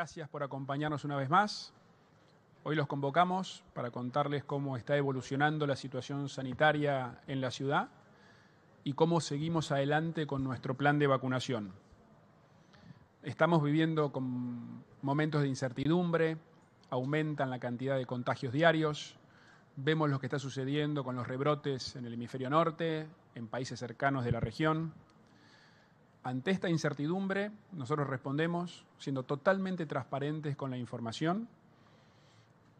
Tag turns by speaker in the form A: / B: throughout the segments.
A: Gracias por acompañarnos una vez más. Hoy los convocamos para contarles cómo está evolucionando la situación sanitaria en la ciudad y cómo seguimos adelante con nuestro plan de vacunación. Estamos viviendo con momentos de incertidumbre, aumentan la cantidad de contagios diarios, vemos lo que está sucediendo con los rebrotes en el hemisferio norte, en países cercanos de la región. Ante esta incertidumbre, nosotros respondemos siendo totalmente transparentes con la información,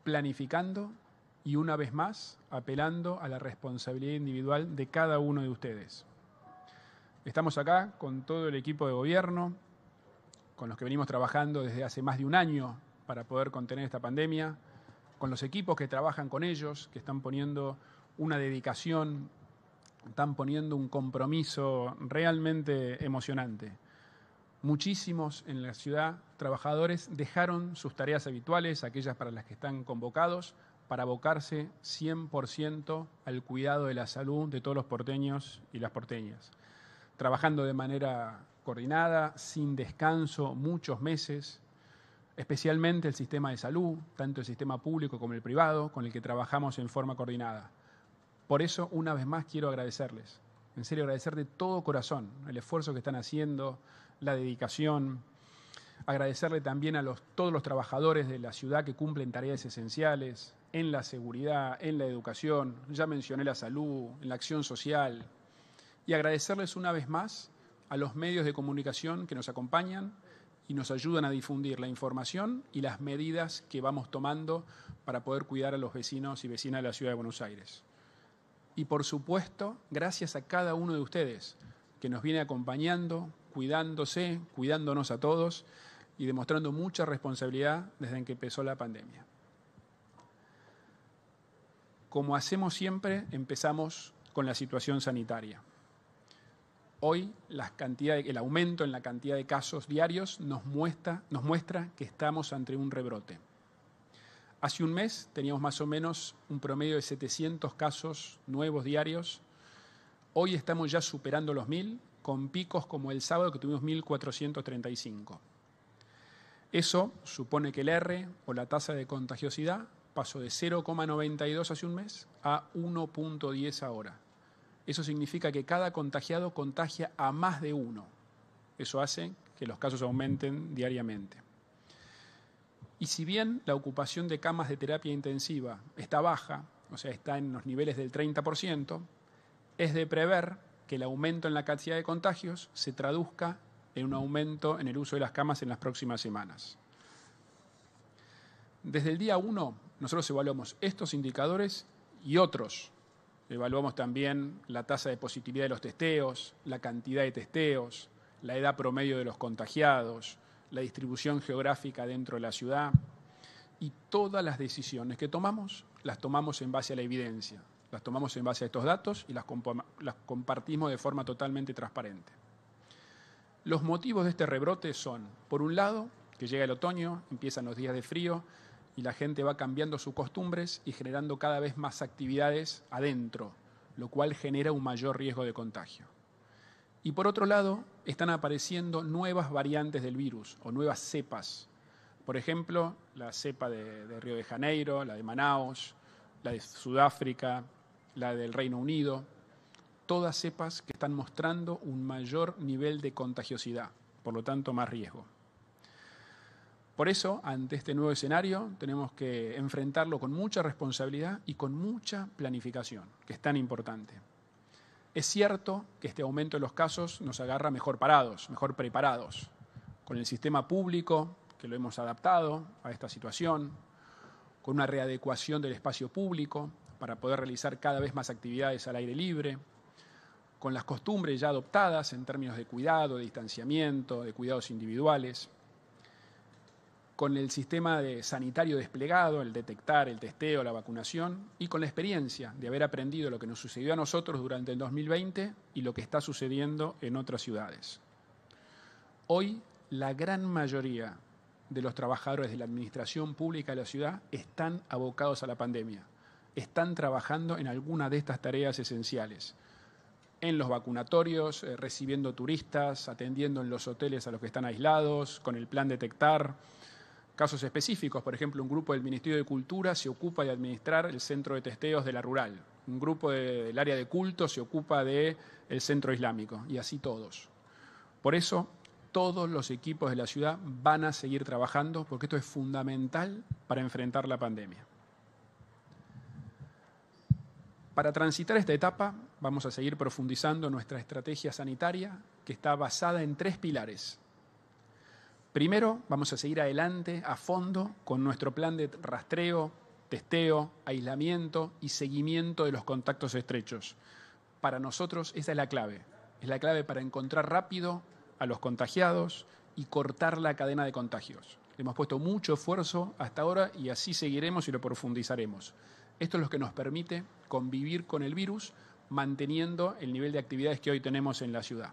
A: planificando y una vez más apelando a la responsabilidad individual de cada uno de ustedes. Estamos acá con todo el equipo de gobierno, con los que venimos trabajando desde hace más de un año para poder contener esta pandemia, con los equipos que trabajan con ellos, que están poniendo una dedicación están poniendo un compromiso realmente emocionante. Muchísimos en la ciudad, trabajadores, dejaron sus tareas habituales, aquellas para las que están convocados, para abocarse 100% al cuidado de la salud de todos los porteños y las porteñas. Trabajando de manera coordinada, sin descanso, muchos meses, especialmente el sistema de salud, tanto el sistema público como el privado, con el que trabajamos en forma coordinada. Por eso, una vez más, quiero agradecerles. En serio, agradecer de todo corazón el esfuerzo que están haciendo, la dedicación. Agradecerle también a todos los trabajadores de la ciudad que cumplen tareas esenciales en la seguridad, en la educación, ya mencioné la salud, en la acción social. Y agradecerles una vez más a los medios de comunicación que nos acompañan y nos ayudan a difundir la información y las medidas que vamos tomando para poder cuidar a los vecinos y vecinas de la Ciudad de Buenos Aires y por supuesto gracias a cada uno de ustedes que nos viene acompañando, cuidándose, cuidándonos a todos y demostrando mucha responsabilidad desde que empezó la pandemia. Como hacemos siempre, empezamos con la situación sanitaria. Hoy el aumento en la cantidad de casos diarios nos muestra, nos muestra que estamos ante un rebrote. Hace un mes teníamos más o menos un promedio de 700 casos nuevos diarios. Hoy estamos ya superando los 1.000, con picos como el sábado que tuvimos 1.435. Eso supone que el R o la tasa de contagiosidad pasó de 0,92 hace un mes a 1,10 ahora. Eso significa que cada contagiado contagia a más de uno. Eso hace que los casos aumenten diariamente. Y si bien la ocupación de camas de terapia intensiva está baja, o sea, está en los niveles del 30%, es de prever que el aumento en la cantidad de contagios se traduzca en un aumento en el uso de las camas en las próximas semanas. Desde el día 1 nosotros evaluamos estos indicadores y otros. Evaluamos también la tasa de positividad de los testeos, la cantidad de testeos, la edad promedio de los contagiados, la distribución geográfica dentro de la ciudad. Y todas las decisiones que tomamos las tomamos en base a la evidencia, las tomamos en base a estos datos y las, compartimos de forma totalmente transparente. Los motivos de este rebrote son, por un lado, que llega el otoño, empiezan los días de frío y la gente va cambiando sus costumbres y generando cada vez más actividades adentro, lo cual genera un mayor riesgo de contagio. Y por otro lado, están apareciendo nuevas variantes del virus o nuevas cepas. Por ejemplo, la cepa de, Río de Janeiro, la de Manaus, la de Sudáfrica, la del Reino Unido, todas cepas que están mostrando un mayor nivel de contagiosidad, por lo tanto más riesgo. Por eso, ante este nuevo escenario, tenemos que enfrentarlo con mucha responsabilidad y con mucha planificación, que es tan importante. Es cierto que este aumento de los casos nos agarra mejor parados, mejor preparados, con el sistema público, que lo hemos adaptado a esta situación, con una readecuación del espacio público para poder realizar cada vez más actividades al aire libre, con las costumbres ya adoptadas en términos de cuidado, de distanciamiento, de cuidados individuales, con el sistema de sanitario desplegado, el detectar, el testeo, la vacunación, y con la experiencia de haber aprendido lo que nos sucedió a nosotros durante el 2020 y lo que está sucediendo en otras ciudades. Hoy, la gran mayoría de los trabajadores de la administración pública de la ciudad están abocados a la pandemia, están trabajando en alguna de estas tareas esenciales en los vacunatorios, eh, recibiendo turistas, atendiendo en los hoteles a los que están aislados, con el plan detectar, casos específicos. Por ejemplo, un grupo del Ministerio de Cultura se ocupa de administrar el centro de testeos de la rural. Un grupo del área de culto se ocupa del el centro islámico. Y así todos. Por eso, todos los equipos de la ciudad van a seguir trabajando porque esto es fundamental para enfrentar la pandemia. Para transitar esta etapa, vamos a seguir profundizando nuestra estrategia sanitaria que está basada en tres pilares. Primero, vamos a seguir adelante a fondo con nuestro plan de rastreo, testeo, aislamiento y seguimiento de los contactos estrechos. Para nosotros esa es la clave. Es la clave para encontrar rápido a los contagiados y cortar la cadena de contagios. hemos puesto mucho esfuerzo hasta ahora y así seguiremos y lo profundizaremos. Esto es lo que nos permite convivir con el virus manteniendo el nivel de actividades que hoy tenemos en la ciudad.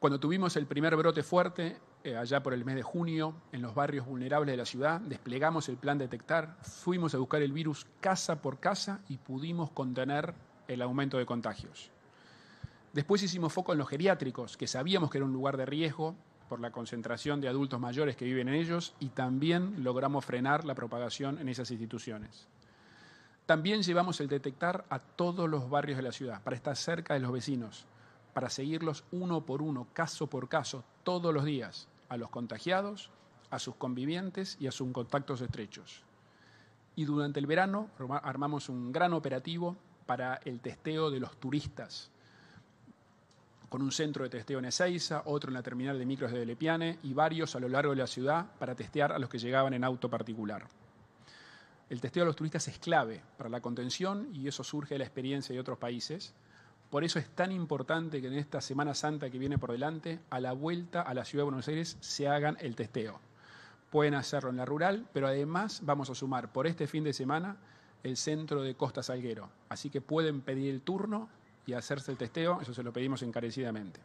A: Cuando tuvimos el primer brote fuerte, eh, allá por el mes de junio, en los barrios vulnerables de la ciudad, desplegamos el plan Detectar, fuimos a buscar el virus casa por casa y pudimos contener el aumento de contagios. Después hicimos foco en los geriátricos, que sabíamos que era un lugar de riesgo por la concentración de adultos mayores que viven en ellos y también logramos frenar la propagación en esas instituciones. También llevamos el detectar a todos los barrios de la ciudad para estar cerca de los vecinos para seguirlos uno por uno, caso por caso, todos los días, a los contagiados, a sus convivientes y a sus contactos estrechos. Y durante el verano armamos un gran operativo para el testeo de los turistas, con un centro de testeo en Ezeiza, otro en la terminal de micros de Lepiane y varios a lo largo de la ciudad para testear a los que llegaban en auto particular. El testeo de los turistas es clave para la contención y eso surge de la experiencia de otros países, por eso es tan importante que en esta Semana Santa que viene por delante, a la vuelta a la ciudad de Buenos Aires se hagan el testeo. Pueden hacerlo en la rural, pero además vamos a sumar por este fin de semana el centro de Costa Salguero. Así que pueden pedir el turno y hacerse el testeo, eso se lo pedimos encarecidamente.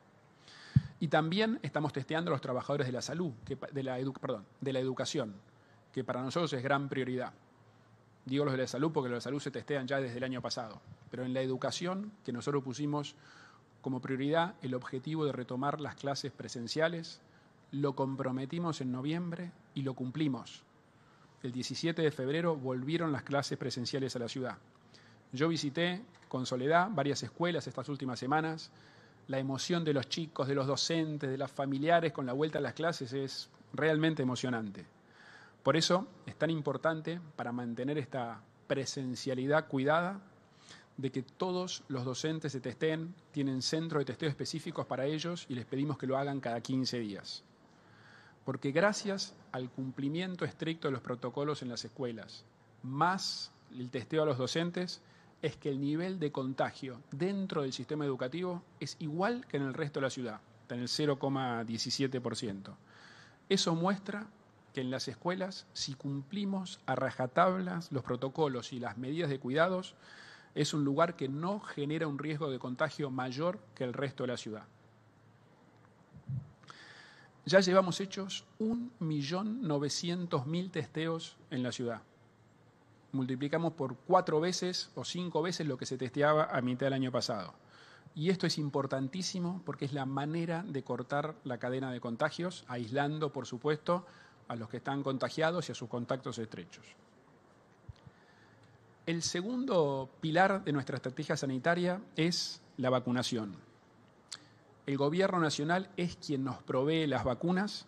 A: Y también estamos testeando a los trabajadores de la salud, de, la perdón, de la educación, que para nosotros es gran prioridad. Digo los de la salud porque los de la salud se testean ya desde el año pasado pero en la educación, que nosotros pusimos como prioridad el objetivo de retomar las clases presenciales, lo comprometimos en noviembre y lo cumplimos. El 17 de febrero volvieron las clases presenciales a la ciudad. Yo visité con Soledad varias escuelas estas últimas semanas. La emoción de los chicos, de los docentes, de las familiares con la vuelta a las clases es realmente emocionante. Por eso es tan importante para mantener esta presencialidad cuidada de que todos los docentes se TESTEN tienen centro de testeo específicos para ellos y les pedimos que lo hagan cada 15 días. Porque gracias al cumplimiento estricto de los protocolos en las escuelas, más el testeo a los docentes, es que el nivel de contagio dentro del sistema educativo es igual que en el resto de la ciudad, está en el 0,17%. Eso muestra que en las escuelas, si cumplimos a rajatablas los protocolos y las medidas de cuidados, es un lugar que no genera un riesgo de contagio mayor que el resto de la ciudad. Ya llevamos hechos 1.900.000 testeos en la ciudad. Multiplicamos por cuatro veces o cinco veces lo que se testeaba a mitad del año pasado. Y esto es importantísimo porque es la manera de cortar la cadena de contagios, aislando, por supuesto, a los que están contagiados y a sus contactos estrechos. El segundo pilar de nuestra estrategia sanitaria es la vacunación. El gobierno nacional es quien nos provee las vacunas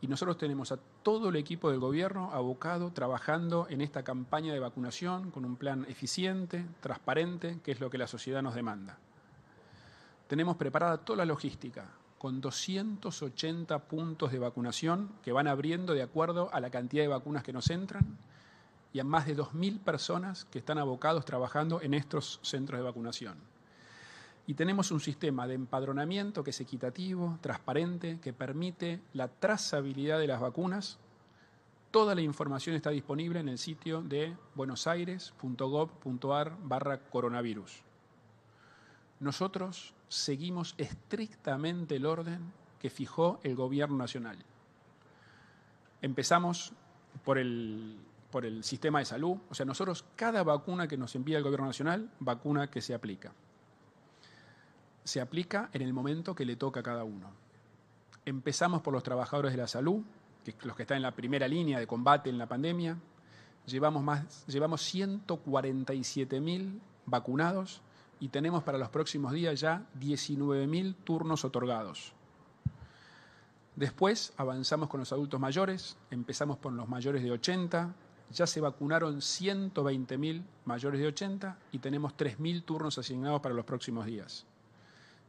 A: y nosotros tenemos a todo el equipo del gobierno abocado trabajando en esta campaña de vacunación con un plan eficiente, transparente, que es lo que la sociedad nos demanda. Tenemos preparada toda la logística con 280 puntos de vacunación que van abriendo de acuerdo a la cantidad de vacunas que nos entran y a más de 2.000 personas que están abocados trabajando en estos centros de vacunación. Y tenemos un sistema de empadronamiento que es equitativo, transparente, que permite la trazabilidad de las vacunas. Toda la información está disponible en el sitio de buenosaires.gov.ar barra coronavirus. Nosotros seguimos estrictamente el orden que fijó el Gobierno Nacional. Empezamos por el por el sistema de salud. O sea, nosotros cada vacuna que nos envía el gobierno nacional, vacuna que se aplica. Se aplica en el momento que le toca a cada uno. Empezamos por los trabajadores de la salud, que los que están en la primera línea de combate en la pandemia. Llevamos, más, llevamos 147 vacunados y tenemos para los próximos días ya 19.000 turnos otorgados. Después avanzamos con los adultos mayores, empezamos por los mayores de 80, ya se vacunaron 120.000 mayores de 80 y tenemos 3.000 turnos asignados para los próximos días.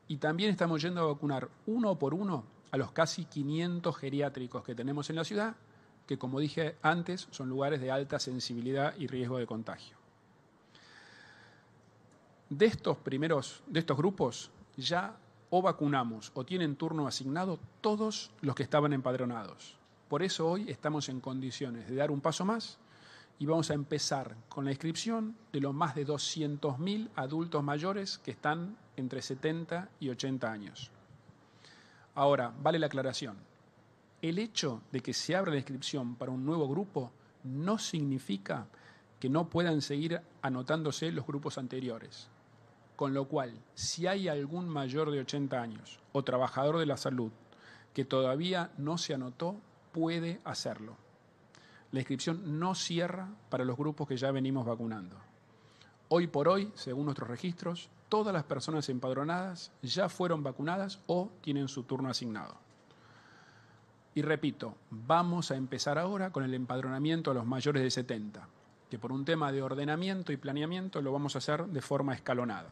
A: Y también estamos yendo a vacunar uno por uno a los casi 500 geriátricos que tenemos en la ciudad, que como dije antes son lugares de alta sensibilidad y riesgo de contagio. De estos primeros, de estos grupos, ya o vacunamos o tienen turno asignado todos los que estaban empadronados. Por eso hoy estamos en condiciones de dar un paso más y vamos a empezar con la inscripción de los más de 200.000 adultos mayores que están entre 70 y 80 años. Ahora, vale la aclaración. El hecho de que se abra la inscripción para un nuevo grupo no significa que no puedan seguir anotándose los grupos anteriores. Con lo cual, si hay algún mayor de 80 años o trabajador de la salud que todavía no se anotó, puede hacerlo la inscripción no cierra para los grupos que ya venimos vacunando. Hoy por hoy, según nuestros registros, todas las personas empadronadas ya fueron vacunadas o tienen su turno asignado. Y repito, vamos a empezar ahora con el empadronamiento a los mayores de 70, que por un tema de ordenamiento y planeamiento lo vamos a hacer de forma escalonada.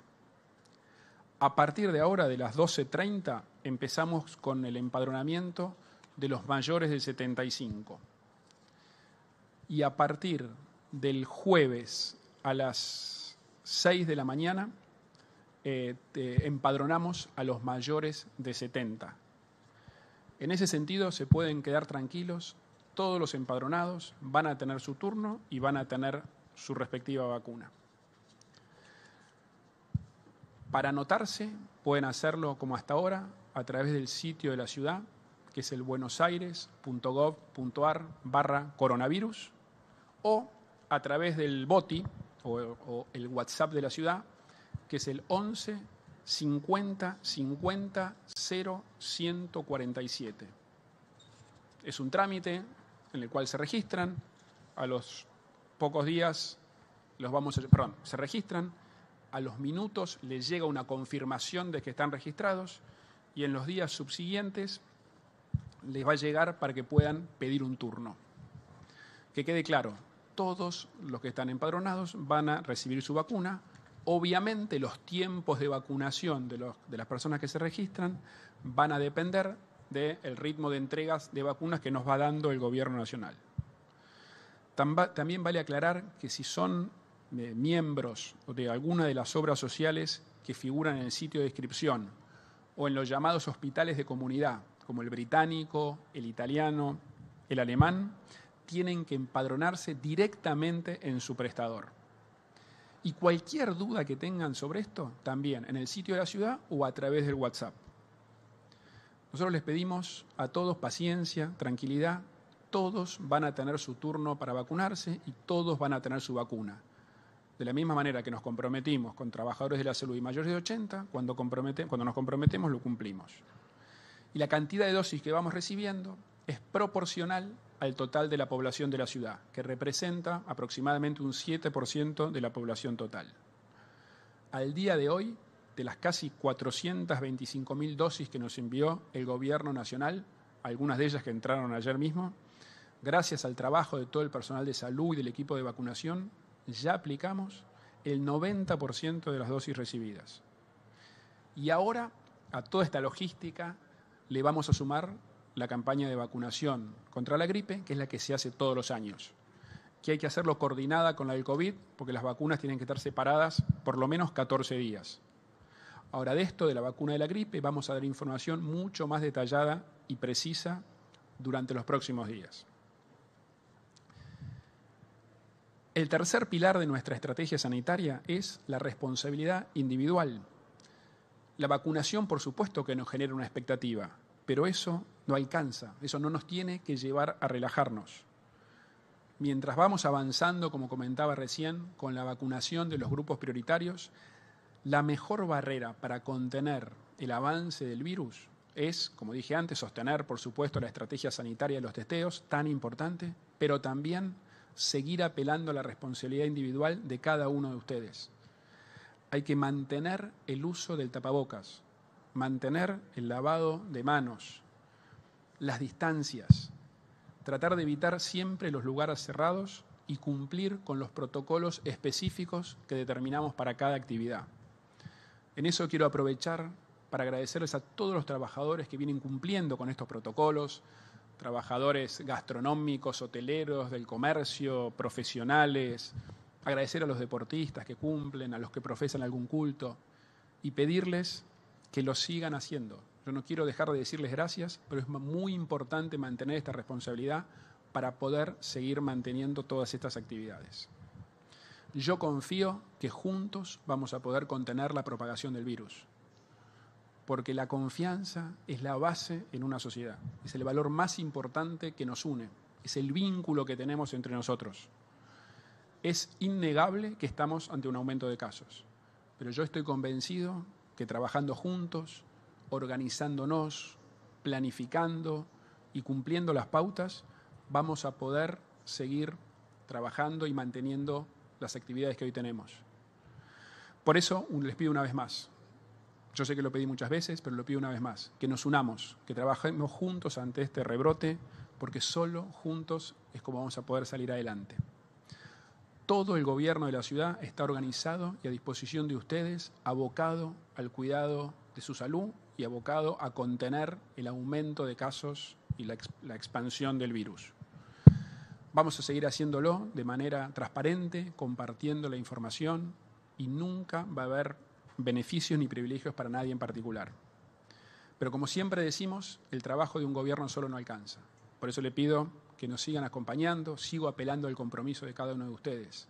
A: A partir de ahora, de las 12.30, empezamos con el empadronamiento de los mayores de 75 y a partir del jueves a las 6 de la mañana eh, empadronamos a los mayores de 70. En ese sentido se pueden quedar tranquilos, todos los empadronados van a tener su turno y van a tener su respectiva vacuna. Para anotarse pueden hacerlo como hasta ahora a través del sitio de la ciudad, que es el buenosaires.gov.ar barra coronavirus o a través del BOTI o, el WhatsApp de la ciudad, que es el 11 50 50 0 147. Es un trámite en el cual se registran, a los pocos días los vamos a, perdón, se registran, a los minutos les llega una confirmación de que están registrados y en los días subsiguientes les va a llegar para que puedan pedir un turno. Que quede claro, todos los que están empadronados van a recibir su vacuna. Obviamente los tiempos de vacunación de, las personas que se registran van a depender del ritmo de entregas de vacunas que nos va dando el gobierno nacional. También vale aclarar que si son eh, miembros de alguna de las obras sociales que figuran en el sitio de inscripción o en los llamados hospitales de comunidad, como el británico, el italiano, el alemán, tienen que empadronarse directamente en su prestador. Y cualquier duda que tengan sobre esto, también en el sitio de la ciudad o a través del WhatsApp. Nosotros les pedimos a todos paciencia, tranquilidad. Todos van a tener su turno para vacunarse y todos van a tener su vacuna. De la misma manera que nos comprometimos con trabajadores de la salud y mayores de 80, cuando, cuando nos comprometemos lo cumplimos. Y la cantidad de dosis que vamos recibiendo es proporcional al total de la población de la ciudad, que representa aproximadamente un 7% de la población total. Al día de hoy, de las casi 425.000 dosis que nos envió el Gobierno Nacional, algunas de ellas que entraron ayer mismo, gracias al trabajo de todo el personal de salud y del equipo de vacunación, ya aplicamos el 90% de las dosis recibidas. Y ahora, a toda esta logística, le vamos a sumar la campaña de vacunación contra la gripe, que es la que se hace todos los años, que hay que hacerlo coordinada con la del COVID, porque las vacunas tienen que estar separadas por lo menos 14 días. Ahora, de esto, de la vacuna de la gripe, vamos a dar información mucho más detallada y precisa durante los próximos días. El tercer pilar de nuestra estrategia sanitaria es la responsabilidad individual. La vacunación, por supuesto, que nos genera una expectativa, pero eso no alcanza, eso no nos tiene que llevar a relajarnos. Mientras vamos avanzando, como comentaba recién, con la vacunación de los grupos prioritarios, la mejor barrera para contener el avance del virus es, como dije antes, sostener, por supuesto, la estrategia sanitaria de los testeos, tan importante, pero también seguir apelando a la responsabilidad individual de cada uno de ustedes. Hay que mantener el uso del tapabocas, mantener el lavado de manos, las distancias, tratar de evitar siempre los lugares cerrados y cumplir con los protocolos específicos que determinamos para cada actividad. En eso quiero aprovechar para agradecerles a todos los trabajadores que vienen cumpliendo con estos protocolos, trabajadores gastronómicos, hoteleros, del comercio, profesionales, agradecer a los deportistas que cumplen, a los que profesan algún culto y pedirles que lo sigan haciendo. Yo no quiero dejar de decirles gracias, pero es muy importante mantener esta responsabilidad para poder seguir manteniendo todas estas actividades. Yo confío que juntos vamos a poder contener la propagación del virus, porque la confianza es la base en una sociedad, es el valor más importante que nos une, es el vínculo que tenemos entre nosotros. Es innegable que estamos ante un aumento de casos, pero yo estoy convencido que trabajando juntos, organizándonos, planificando y cumpliendo las pautas, vamos a poder seguir trabajando y manteniendo las actividades que hoy tenemos. Por eso les pido una vez más, yo sé que lo pedí muchas veces, pero lo pido una vez más, que nos unamos, que trabajemos juntos ante este rebrote, porque solo juntos es como vamos a poder salir adelante. Todo el gobierno de la ciudad está organizado y a disposición de ustedes, abocado al cuidado de su salud y abocado a contener el aumento de casos y la, expansión del virus. Vamos a seguir haciéndolo de manera transparente, compartiendo la información y nunca va a haber beneficios ni privilegios para nadie en particular. Pero como siempre decimos, el trabajo de un gobierno solo no alcanza. Por eso le pido que nos sigan acompañando, sigo apelando al compromiso de cada uno de ustedes,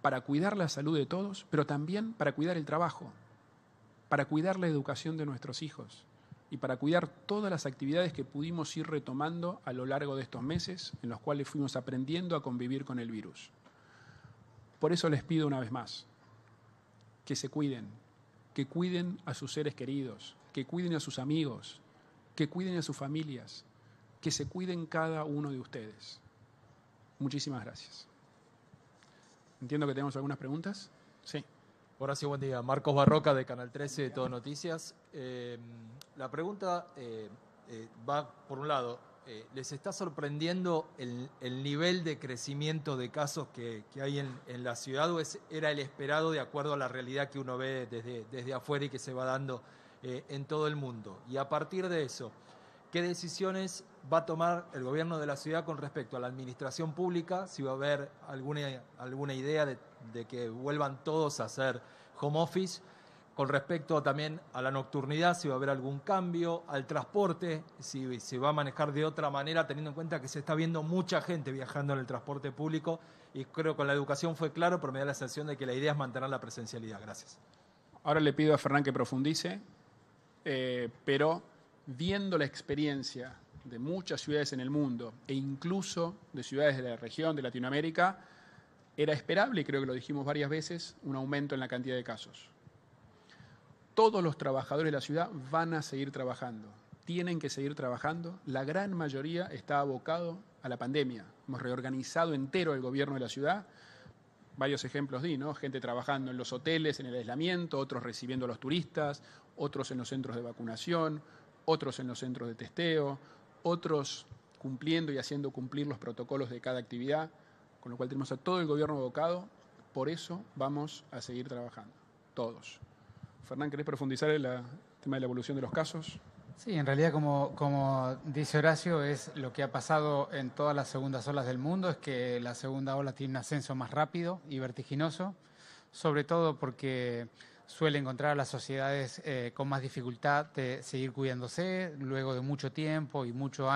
A: para cuidar la salud de todos, pero también para cuidar el trabajo, para cuidar la educación de nuestros hijos y para cuidar todas las actividades que pudimos ir retomando a lo largo de estos meses en los cuales fuimos aprendiendo a convivir con el virus. Por eso les pido una vez más que se cuiden, que cuiden a sus seres queridos, que cuiden a sus amigos, que cuiden a sus familias, que se cuiden cada uno de ustedes. Muchísimas gracias. Entiendo que tenemos algunas preguntas. Sí. Horacio, buen día.
B: Marcos Barroca de Canal 13 de Todo Noticias. Eh, la pregunta eh, eh, va por un lado. ¿Les está sorprendiendo el, nivel de crecimiento de casos que, hay en, la ciudad o era el esperado de acuerdo a la realidad que uno ve desde, desde afuera y que se va dando en todo el mundo? Y a partir de eso, ¿qué decisiones va a tomar el gobierno de la ciudad con respecto a la administración pública, si va a haber alguna, alguna idea de, que vuelvan todos a hacer home office, con respecto también a la nocturnidad, si va a haber algún cambio, al transporte, si se va a manejar de otra manera, teniendo en cuenta que se está viendo mucha gente viajando en el transporte público y creo que con la educación fue claro, pero me da la sensación de que la idea es mantener la presencialidad. Gracias.
A: Ahora le pido a Fernán que profundice,
B: eh, pero viendo la
A: experiencia de muchas ciudades en el mundo e incluso de ciudades de la región de Latinoamérica, era esperable, y creo que lo dijimos varias veces, un aumento en la cantidad de casos. Todos los trabajadores de la ciudad van a seguir trabajando, tienen que seguir trabajando. La gran mayoría está abocado a la pandemia. Hemos reorganizado entero el gobierno de la ciudad. Varios ejemplos di, ¿no? Gente trabajando en los hoteles, en el aislamiento, otros recibiendo a los turistas, otros en los centros de vacunación, otros en los centros de testeo, otros cumpliendo y haciendo cumplir los protocolos de cada actividad, con lo cual tenemos a todo el gobierno abocado, por eso vamos a seguir trabajando, todos. Fernán, ¿querés profundizar en el tema de la evolución de los casos?
C: Sí, en realidad, como, como dice Horacio, es lo que ha pasado en todas las segundas olas del mundo, es que la segunda ola tiene un ascenso más rápido y vertiginoso, sobre todo porque suele encontrar a las sociedades eh, con más dificultad de seguir cuidándose luego de mucho tiempo y muchos,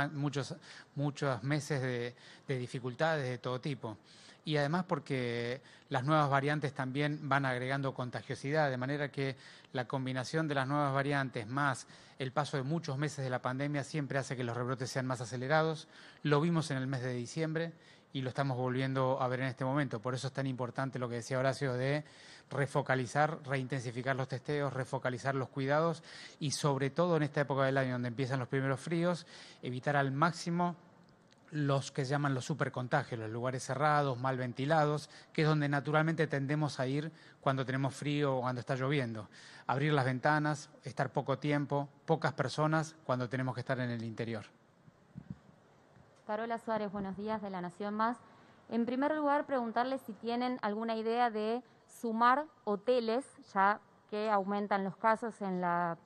C: muchos meses de, de, dificultades de todo tipo. Y además porque las nuevas variantes también van agregando contagiosidad, de manera que la combinación de las nuevas variantes más el paso de muchos meses de la pandemia siempre hace que los rebrotes sean más acelerados. Lo vimos en el mes de diciembre y lo estamos volviendo a ver en este momento. Por eso es tan importante lo que decía Horacio de refocalizar, reintensificar los testeos, refocalizar los cuidados y sobre todo en esta época del año donde empiezan los primeros fríos, evitar al máximo los que se llaman los supercontagios, los lugares cerrados, mal ventilados, que es donde naturalmente tendemos a ir cuando tenemos frío o cuando está lloviendo. Abrir las ventanas, estar poco tiempo, pocas personas cuando tenemos que estar en el interior.
D: Carola Suárez, buenos días de La Nación Más. En primer lugar, preguntarles si tienen alguna idea de sumar hoteles, ya que aumentan los casos en la,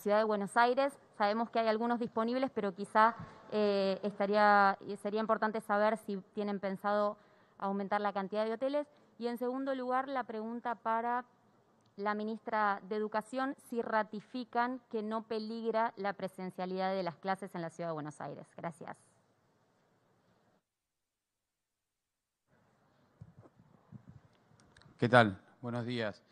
D: ciudad de Buenos Aires. Sabemos que hay algunos disponibles, pero quizá eh, estaría, eh, sería importante saber si tienen pensado aumentar la cantidad de hoteles. Y en segundo lugar, la pregunta para la ministra de Educación si ratifican que no peligra la presencialidad de las clases en la ciudad de Buenos Aires. Gracias.
C: ¿Qué tal? Buenos días.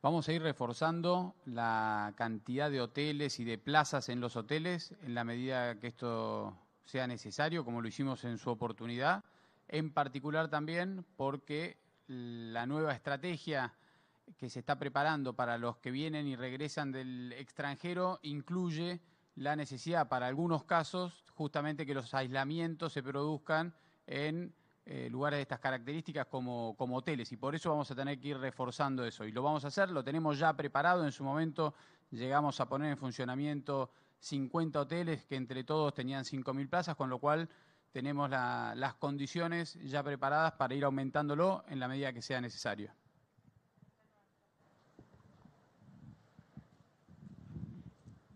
C: Vamos a ir reforzando la cantidad de hoteles y de plazas en los hoteles en la medida que esto sea necesario, como lo hicimos en su oportunidad, en particular también porque la nueva estrategia que se está preparando para los que vienen y regresan del extranjero incluye la necesidad para algunos casos justamente que los aislamientos se produzcan en eh, lugares de estas características como, hoteles y por eso vamos a tener que ir reforzando eso y lo vamos a hacer, lo tenemos ya preparado, en su momento llegamos a poner en funcionamiento 50 hoteles que entre todos tenían 5.000 plazas, con lo cual tenemos las condiciones ya preparadas para ir aumentándolo en la medida que sea necesario.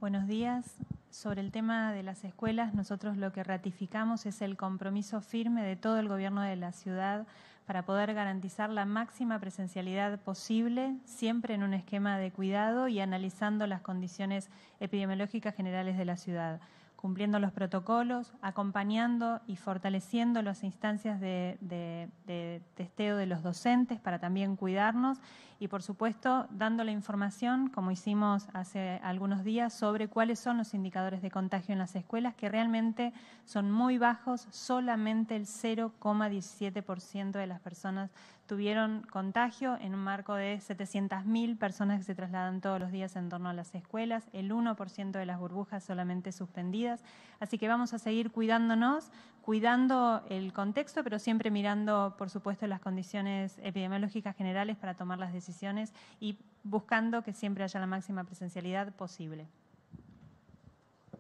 D: Buenos días, sobre el tema de las escuelas, nosotros lo que ratificamos es el compromiso firme de todo el gobierno de la ciudad para poder garantizar la máxima presencialidad posible, siempre en un esquema de cuidado y analizando las condiciones epidemiológicas generales de la ciudad cumpliendo los protocolos, acompañando y fortaleciendo las instancias de, testeo de los docentes para también cuidarnos y, por supuesto, dando la información, como hicimos hace algunos días, sobre cuáles son los indicadores de contagio en las escuelas, que realmente son muy bajos, solamente el 0,17% de las personas tuvieron contagio en un marco de 700.000 personas que se trasladan todos los días en torno a las escuelas, el 1% de las burbujas solamente suspendidas. Así que vamos a seguir cuidándonos, cuidando el contexto, pero siempre mirando, por supuesto, las condiciones epidemiológicas generales para tomar las decisiones y buscando que siempre haya la máxima presencialidad posible.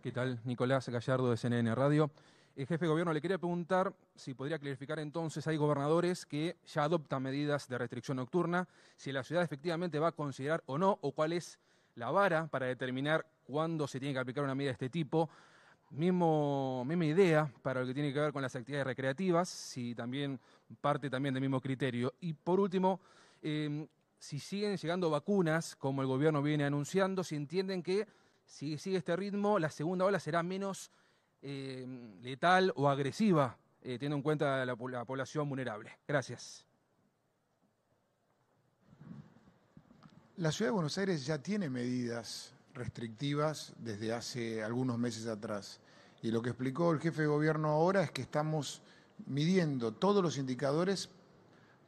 A: ¿Qué tal? Nicolás Gallardo de CNN Radio el jefe de gobierno, le quería preguntar si podría clarificar entonces, hay gobernadores que ya adoptan medidas de restricción nocturna, si la ciudad efectivamente va a considerar o no, o cuál es la vara para determinar cuándo se tiene que aplicar una medida de este tipo. Mismo, misma idea para lo que tiene que ver con las actividades recreativas, si también
B: parte también del mismo criterio. Y por último, em, si siguen llegando vacunas, como el gobierno viene anunciando, si entienden que si sigue este ritmo, la segunda ola
A: será menos eh, letal o agresiva, eh, teniendo en cuenta la, la población vulnerable. Gracias. La ciudad de Buenos Aires ya tiene medidas restrictivas desde hace algunos meses atrás. Y lo que explicó el jefe de gobierno ahora es que estamos midiendo todos los indicadores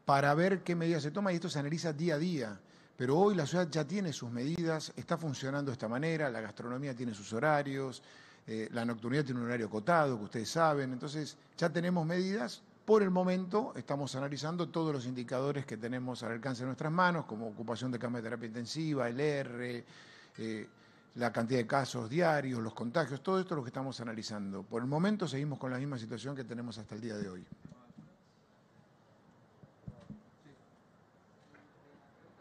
A: para ver qué medidas se toman y esto se analiza día a día. Pero hoy la ciudad ya tiene sus medidas, está funcionando de esta manera, la gastronomía tiene sus horarios, eh, la nocturnidad tiene un horario cotado que ustedes saben. Entonces, ya tenemos medidas. Por el momento, estamos analizando todos los indicadores que tenemos al alcance de nuestras manos, como ocupación de cama de terapia intensiva, el R, eh, la cantidad de casos diarios, los contagios, todo esto lo que estamos analizando. Por el momento, seguimos con la misma situación que tenemos hasta el día de hoy.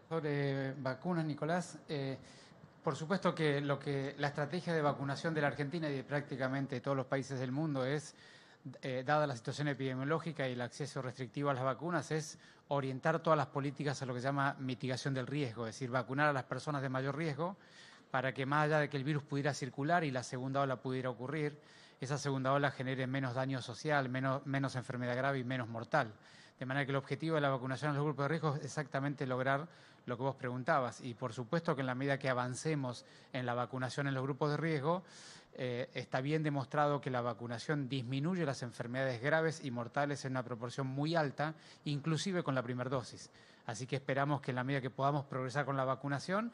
C: Sobre vacunas, Nicolás. Eh, por supuesto que, lo que la estrategia de vacunación de la Argentina y de prácticamente todos los países del mundo es, eh, dada la situación epidemiológica y el acceso restrictivo a las vacunas, es orientar todas las políticas a lo que se llama mitigación del riesgo, es decir, vacunar a las personas de mayor riesgo para que más allá de que el virus pudiera circular y la segunda ola pudiera ocurrir, esa segunda ola genere menos daño social, menos, menos enfermedad grave y menos mortal. De manera que el objetivo de la vacunación en los grupos de riesgo es exactamente lograr lo que vos preguntabas. Y por supuesto que en la medida que avancemos en la vacunación en los grupos de riesgo, eh, está bien demostrado que la vacunación disminuye las enfermedades graves y mortales en una proporción muy alta, inclusive con la primera dosis. Así que esperamos que en la medida que podamos progresar con la vacunación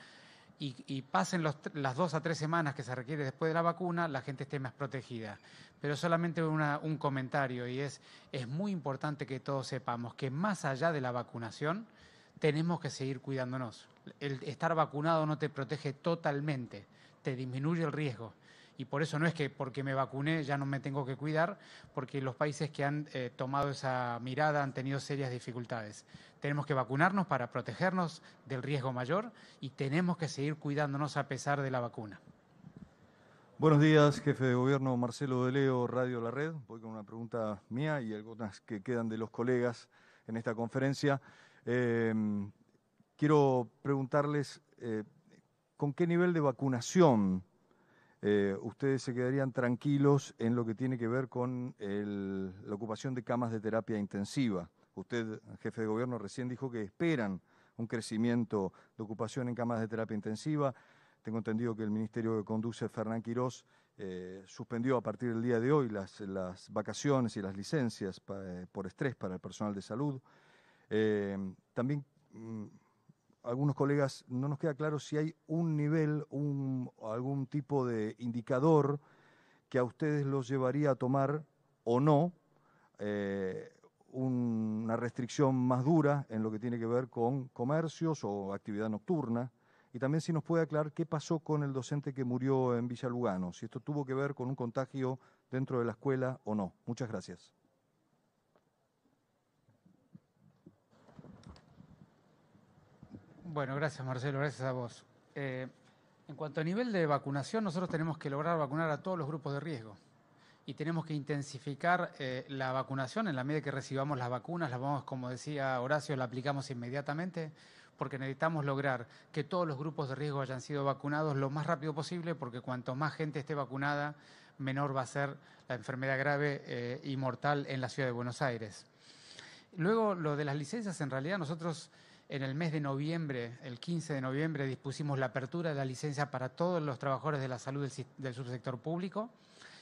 C: y, pasen las dos a tres semanas que se requiere después de la vacuna, la gente esté más protegida. Pero solamente un comentario y es, es muy importante que todos sepamos que más allá de la vacunación, tenemos que seguir cuidándonos. El estar vacunado no te protege totalmente, te disminuye el riesgo. Y por eso no es que porque me vacuné ya no me tengo que cuidar, porque los países que han eh, tomado esa mirada han tenido serias dificultades. Tenemos que vacunarnos para protegernos del riesgo mayor y tenemos que seguir cuidándonos a pesar de la vacuna.
B: Buenos días, jefe de gobierno Marcelo de Leo, Radio La Red. Voy con una pregunta mía y algunas que quedan de los colegas en esta conferencia. Em, quiero preguntarles eh, con qué nivel de vacunación eh, ustedes se quedarían tranquilos en lo que tiene que ver con la ocupación de camas de terapia intensiva. Usted, jefe de gobierno, recién dijo que esperan un crecimiento de ocupación en camas de terapia intensiva. Tengo entendido que el ministerio que conduce Fernán Quiroz eh, suspendió a partir del día de hoy las, vacaciones y las licencias por estrés para el personal de salud. Eh, también mm, algunos colegas, no nos queda claro si hay un nivel, algún tipo de indicador que a ustedes los llevaría a tomar o no eh, una restricción más dura en lo que tiene que ver con comercios o actividad nocturna. Y también si nos puede aclarar qué pasó con el docente que murió en Villa Lugano, si esto tuvo que ver con un contagio dentro de la escuela o no. Muchas gracias.
C: Bueno, gracias Marcelo, gracias a vos. Eh, en cuanto a nivel de vacunación, nosotros tenemos que lograr vacunar a todos los grupos de riesgo y tenemos que intensificar eh, la vacunación. En la medida que recibamos las vacunas, las vamos, como decía Horacio, la aplicamos inmediatamente porque necesitamos lograr que todos los grupos de riesgo hayan sido vacunados lo más rápido posible, porque cuanto más gente esté vacunada, menor va a ser la enfermedad grave eh, y mortal en la ciudad de Buenos Aires. Luego, lo de las licencias, en realidad nosotros en el mes de noviembre, el 15 de noviembre, dispusimos la apertura de la licencia para todos los trabajadores de la salud del, subsector público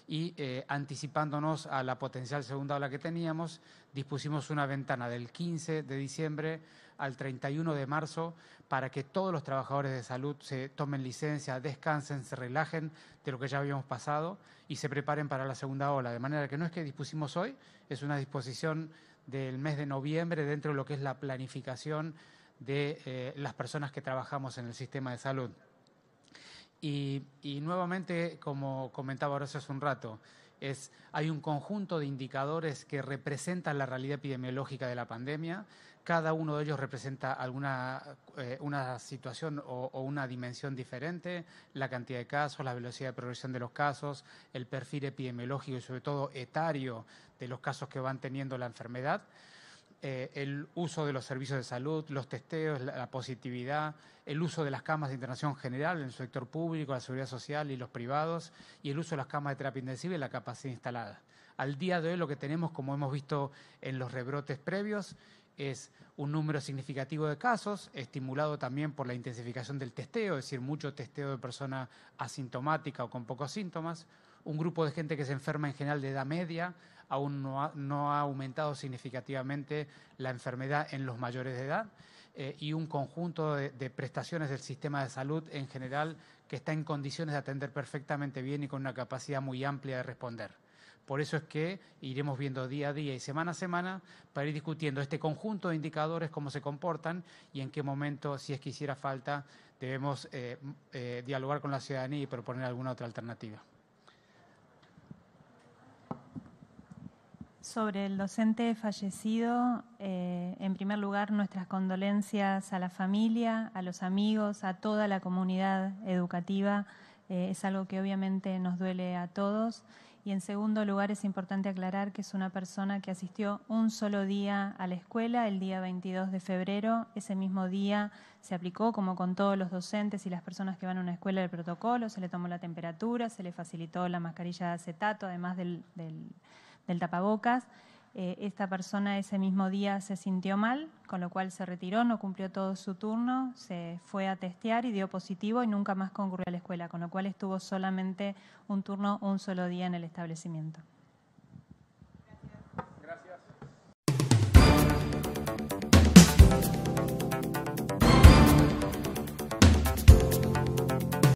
C: y eh, anticipándonos a la potencial segunda ola que teníamos, dispusimos una ventana del 15 de diciembre al 31 de marzo para que todos los trabajadores de salud se tomen licencia, descansen, se relajen de lo que ya habíamos pasado y se preparen para la segunda ola. De manera que no es que dispusimos hoy, es una disposición del mes de noviembre dentro de lo que es la planificación de eh, las personas que trabajamos en el sistema de salud. Y, nuevamente, como comentaba Horacio hace un rato, es, hay un conjunto de indicadores que representan la realidad epidemiológica de la pandemia. Cada uno de ellos representa alguna eh, una situación o, o, una dimensión diferente, la cantidad de casos, la velocidad de progresión de los casos, el perfil epidemiológico y sobre todo etario de los casos que van teniendo la enfermedad. Eh, el uso de los servicios de salud, los testeos, la, positividad, el uso de las camas de internación general en el sector público, la seguridad social y los privados, y el uso de las camas de terapia intensiva y la capacidad instalada. Al día de hoy lo que tenemos, como hemos visto en los rebrotes previos, es un número significativo de casos, estimulado también por la intensificación del testeo, es decir, mucho testeo de persona asintomática o con pocos síntomas, un grupo de gente que se enferma en general de edad media, aún no ha, aumentado significativamente la enfermedad en los mayores de edad eh, y un conjunto de, prestaciones del sistema de salud en general que está en condiciones de atender perfectamente bien y con una capacidad muy amplia de responder. Por eso es que iremos viendo día a día y semana a semana para ir discutiendo este conjunto de indicadores, cómo se comportan y en qué momento, si es que hiciera falta, debemos eh, eh, dialogar con la ciudadanía y proponer alguna otra alternativa.
D: Sobre el docente fallecido, eh, en primer lugar, nuestras condolencias a la familia, a los amigos, a toda la comunidad educativa. Eh, es algo que obviamente nos duele a todos. Y en segundo lugar, es importante aclarar que es una persona que asistió un solo día a la escuela, el día 22 de febrero. Ese mismo día se aplicó, como con todos los docentes y las personas que van a una escuela, el protocolo. Se le tomó la temperatura, se le facilitó la mascarilla de acetato, además del del tapabocas. Eh, esta persona ese mismo día se sintió mal, con lo cual se retiró, no cumplió todo su turno, se fue a testear y dio positivo y nunca más concurrió a la escuela, con lo cual estuvo solamente un turno un solo día en el establecimiento.